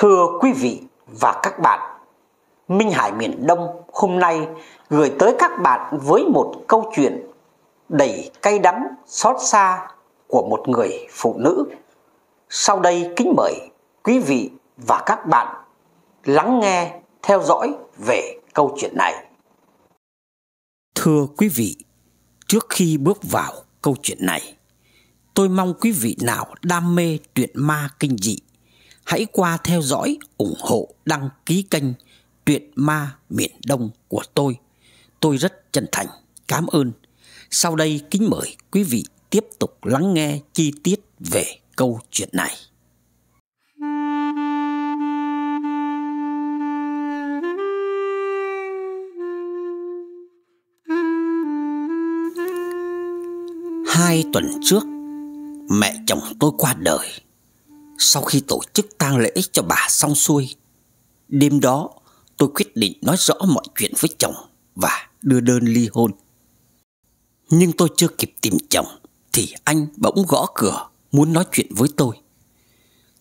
Thưa quý vị và các bạn, Minh Hải miền Đông hôm nay gửi tới các bạn với một câu chuyện đầy cay đắng xót xa của một người phụ nữ. Sau đây kính mời quý vị và các bạn lắng nghe, theo dõi về câu chuyện này. Thưa quý vị, trước khi bước vào câu chuyện này, tôi mong quý vị nào đam mê truyện ma kinh dị hãy qua theo dõi, ủng hộ, đăng ký kênh Truyện Ma Miền Đông của tôi. Tôi rất chân thành, cảm ơn. Sau đây kính mời quý vị tiếp tục lắng nghe chi tiết về câu chuyện này. Hai tuần trước, mẹ chồng tôi qua đời sau khi tổ chức tang lễ cho bà xong xuôi Đêm đó tôi quyết định nói rõ mọi chuyện với chồng Và đưa đơn ly hôn Nhưng tôi chưa kịp tìm chồng Thì anh bỗng gõ cửa muốn nói chuyện với tôi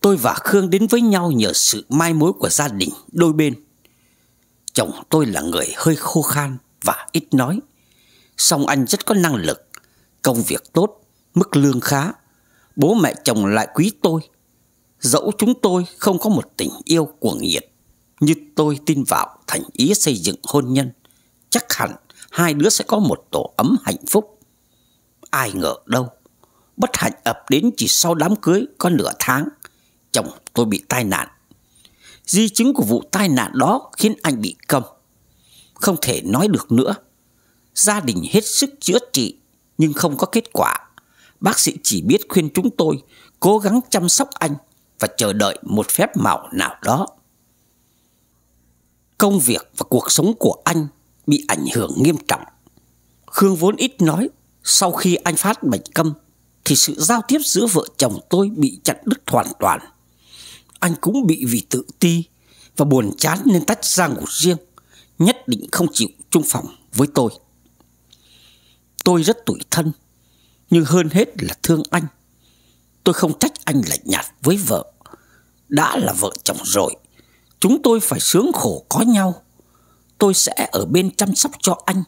Tôi và Khương đến với nhau nhờ sự mai mối của gia đình đôi bên Chồng tôi là người hơi khô khan và ít nói Song anh rất có năng lực Công việc tốt, mức lương khá Bố mẹ chồng lại quý tôi Dẫu chúng tôi không có một tình yêu cuồng nhiệt Như tôi tin vào thành ý xây dựng hôn nhân Chắc hẳn hai đứa sẽ có một tổ ấm hạnh phúc Ai ngờ đâu Bất hạnh ập đến chỉ sau đám cưới có nửa tháng Chồng tôi bị tai nạn Di chứng của vụ tai nạn đó khiến anh bị câm Không thể nói được nữa Gia đình hết sức chữa trị Nhưng không có kết quả Bác sĩ chỉ biết khuyên chúng tôi Cố gắng chăm sóc anh và chờ đợi một phép màu nào đó. Công việc và cuộc sống của anh bị ảnh hưởng nghiêm trọng. Khương vốn ít nói, sau khi anh phát bệnh câm thì sự giao tiếp giữa vợ chồng tôi bị chặn đứt hoàn toàn. Anh cũng bị vì tự ti và buồn chán nên tách ra ngủ riêng, nhất định không chịu chung phòng với tôi. Tôi rất tủi thân, nhưng hơn hết là thương anh. Tôi không trách anh lạnh nhạt với vợ Đã là vợ chồng rồi Chúng tôi phải sướng khổ có nhau Tôi sẽ ở bên chăm sóc cho anh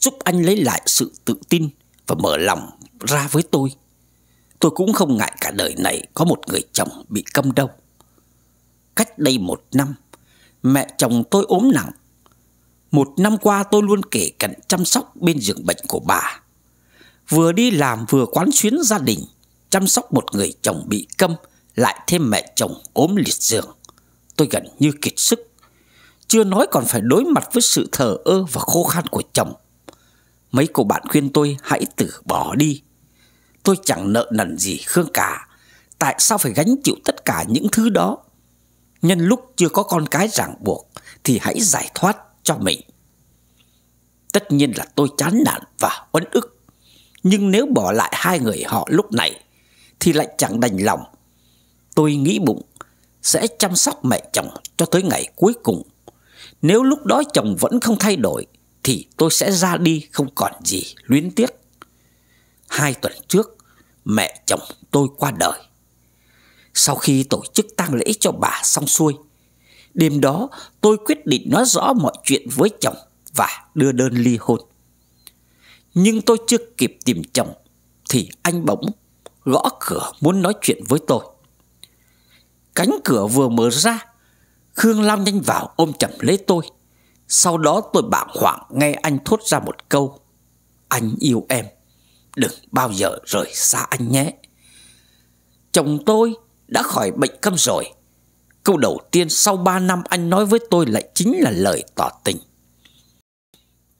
Giúp anh lấy lại sự tự tin Và mở lòng ra với tôi Tôi cũng không ngại cả đời này Có một người chồng bị câm đâu Cách đây một năm Mẹ chồng tôi ốm nặng Một năm qua tôi luôn kể cận chăm sóc bên giường bệnh của bà Vừa đi làm vừa quán xuyến gia đình chăm sóc một người chồng bị câm, lại thêm mẹ chồng ốm liệt giường. Tôi gần như kiệt sức. Chưa nói còn phải đối mặt với sự thờ ơ và khô khan của chồng. Mấy cô bạn khuyên tôi hãy từ bỏ đi. Tôi chẳng nợ nần gì Khương cả. Tại sao phải gánh chịu tất cả những thứ đó? Nhân lúc chưa có con cái ràng buộc thì hãy giải thoát cho mình. Tất nhiên là tôi chán nản và uất ức. Nhưng nếu bỏ lại hai người họ lúc này thì lại chẳng đành lòng. Tôi nghĩ bụng sẽ chăm sóc mẹ chồng cho tới ngày cuối cùng. Nếu lúc đó chồng vẫn không thay đổi thì tôi sẽ ra đi không còn gì luyến tiếc. Hai tuần trước, mẹ chồng tôi qua đời. Sau khi tổ chức tang lễ cho bà xong xuôi, đêm đó tôi quyết định nói rõ mọi chuyện với chồng và đưa đơn ly hôn. Nhưng tôi chưa kịp tìm chồng thì anh bỗng gõ cửa muốn nói chuyện với tôi. Cánh cửa vừa mở ra, Khương lao nhanh vào ôm chầm lấy tôi. Sau đó tôi bàng hoàng nghe anh thốt ra một câu. Anh yêu em, đừng bao giờ rời xa anh nhé. Chồng tôi đã khỏi bệnh câm rồi. Câu đầu tiên sau ba năm anh nói với tôi lại chính là lời tỏ tình.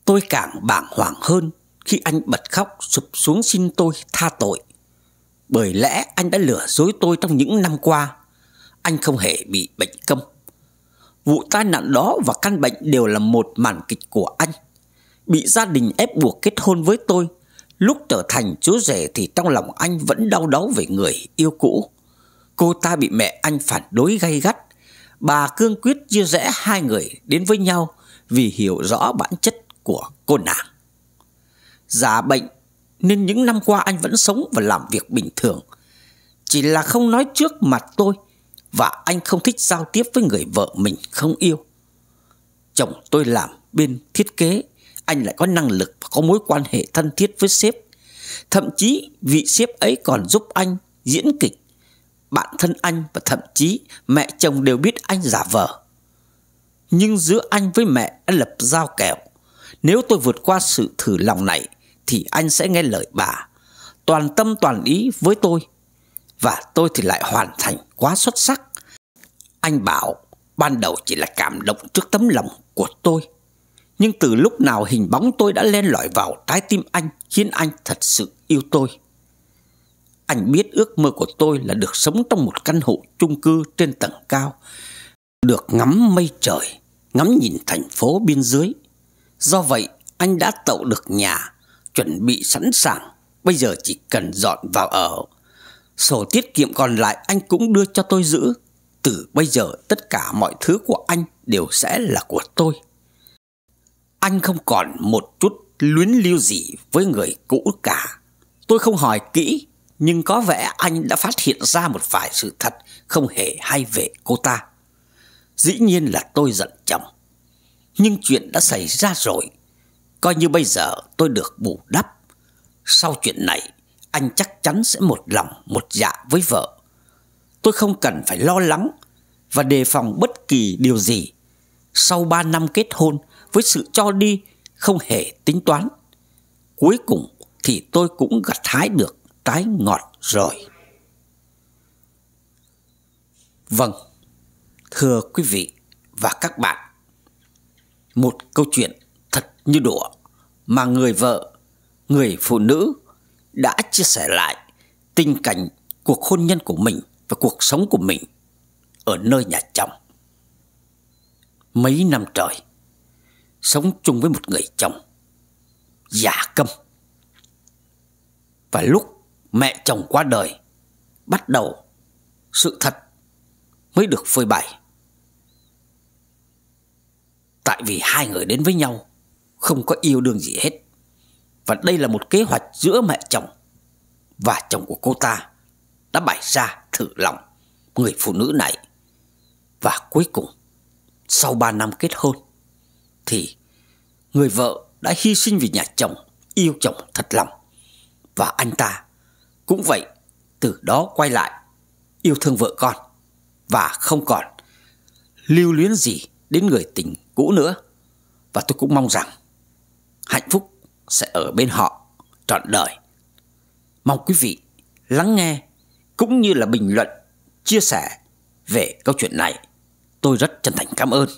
Tôi càng bàng hoàng hơn khi anh bật khóc sụp xuống xin tôi tha tội. Bởi lẽ anh đã lừa dối tôi trong những năm qua Anh không hề bị bệnh câm Vụ tai nạn đó và căn bệnh đều là một màn kịch của anh Bị gia đình ép buộc kết hôn với tôi Lúc trở thành chú rể thì trong lòng anh vẫn đau đớn về người yêu cũ Cô ta bị mẹ anh phản đối gay gắt Bà cương quyết chia rẽ hai người đến với nhau Vì hiểu rõ bản chất của cô nàng Giả bệnh nên những năm qua anh vẫn sống và làm việc bình thường Chỉ là không nói trước mặt tôi Và anh không thích giao tiếp với người vợ mình không yêu Chồng tôi làm bên thiết kế Anh lại có năng lực và có mối quan hệ thân thiết với sếp Thậm chí vị sếp ấy còn giúp anh diễn kịch Bạn thân anh và thậm chí mẹ chồng đều biết anh giả vờ Nhưng giữa anh với mẹ đã lập giao kẹo Nếu tôi vượt qua sự thử lòng này thì anh sẽ nghe lời bà toàn tâm toàn ý với tôi và tôi thì lại hoàn thành quá xuất sắc anh bảo ban đầu chỉ là cảm động trước tấm lòng của tôi nhưng từ lúc nào hình bóng tôi đã len lỏi vào trái tim anh khiến anh thật sự yêu tôi anh biết ước mơ của tôi là được sống trong một căn hộ chung cư trên tầng cao được ngắm mây trời ngắm nhìn thành phố bên dưới do vậy anh đã tậu được nhà chuẩn bị sẵn sàng Bây giờ chỉ cần dọn vào ở Sổ tiết kiệm còn lại anh cũng đưa cho tôi giữ Từ bây giờ tất cả mọi thứ của anh đều sẽ là của tôi Anh không còn một chút luyến lưu gì với người cũ cả Tôi không hỏi kỹ Nhưng có vẻ anh đã phát hiện ra một vài sự thật Không hề hay về cô ta Dĩ nhiên là tôi giận chồng Nhưng chuyện đã xảy ra rồi Coi như bây giờ tôi được bù đắp Sau chuyện này Anh chắc chắn sẽ một lòng một dạ với vợ Tôi không cần phải lo lắng Và đề phòng bất kỳ điều gì Sau 3 năm kết hôn Với sự cho đi Không hề tính toán Cuối cùng thì tôi cũng gặt hái được Trái ngọt rồi Vâng Thưa quý vị và các bạn Một câu chuyện như đũa mà người vợ, người phụ nữ đã chia sẻ lại tình cảnh cuộc hôn nhân của mình và cuộc sống của mình ở nơi nhà chồng. Mấy năm trời, sống chung với một người chồng, giả câm. Và lúc mẹ chồng qua đời, bắt đầu sự thật mới được phơi bày. Tại vì hai người đến với nhau không có yêu đương gì hết Và đây là một kế hoạch giữa mẹ chồng Và chồng của cô ta Đã bày ra thử lòng Người phụ nữ này Và cuối cùng Sau 3 năm kết hôn Thì người vợ đã hy sinh vì nhà chồng Yêu chồng thật lòng Và anh ta cũng vậy Từ đó quay lại Yêu thương vợ con Và không còn lưu luyến gì đến người tình cũ nữa và tôi cũng mong rằng hạnh phúc sẽ ở bên họ trọn đời. Mong quý vị lắng nghe cũng như là bình luận, chia sẻ về câu chuyện này. Tôi rất chân thành cảm ơn.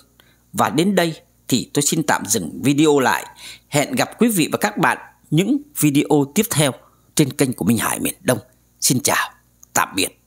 Và đến đây thì tôi xin tạm dừng video lại. Hẹn gặp quý vị và các bạn những video tiếp theo trên kênh của Minh Hải miền Đông. Xin chào, tạm biệt.